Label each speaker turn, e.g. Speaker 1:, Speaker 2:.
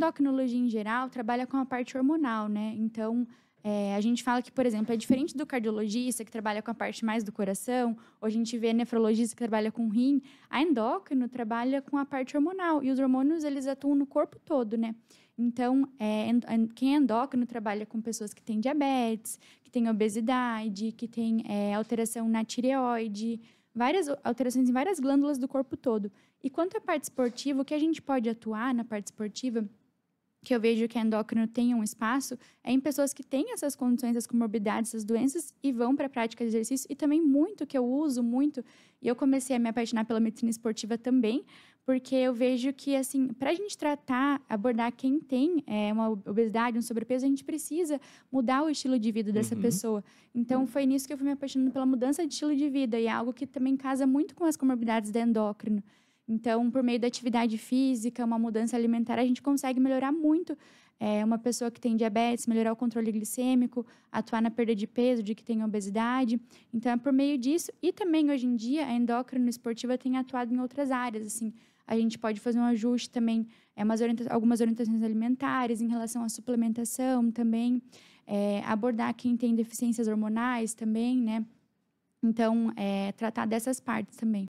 Speaker 1: endocrinologia em geral trabalha com a parte hormonal, né? Então, é, a gente fala que, por exemplo, é diferente do cardiologista, que trabalha com a parte mais do coração, ou a gente vê nefrologista que trabalha com rim, a endócrino trabalha com a parte hormonal, e os hormônios, eles atuam no corpo todo, né? Então, é, é quem é endócrino trabalha com pessoas que têm diabetes, que têm obesidade, que têm é, alteração na tireoide, várias alterações em várias glândulas do corpo todo. E quanto à parte esportiva, o que a gente pode atuar na parte esportiva que eu vejo que a endócrino tem um espaço é em pessoas que têm essas condições, essas comorbidades, essas doenças e vão para a prática de exercício. E também muito que eu uso, muito. E eu comecei a me apaixonar pela medicina esportiva também, porque eu vejo que, assim, para a gente tratar, abordar quem tem é, uma obesidade, um sobrepeso, a gente precisa mudar o estilo de vida dessa uhum. pessoa. Então, uhum. foi nisso que eu fui me apaixonando pela mudança de estilo de vida e é algo que também casa muito com as comorbidades da endócrino. Então, por meio da atividade física, uma mudança alimentar, a gente consegue melhorar muito é, uma pessoa que tem diabetes, melhorar o controle glicêmico, atuar na perda de peso, de que tem obesidade. Então, é por meio disso. E também, hoje em dia, a endócrina esportiva tem atuado em outras áreas, assim. A gente pode fazer um ajuste também, é, orienta algumas orientações alimentares em relação à suplementação também, é, abordar quem tem deficiências hormonais também, né? Então, é, tratar dessas partes também.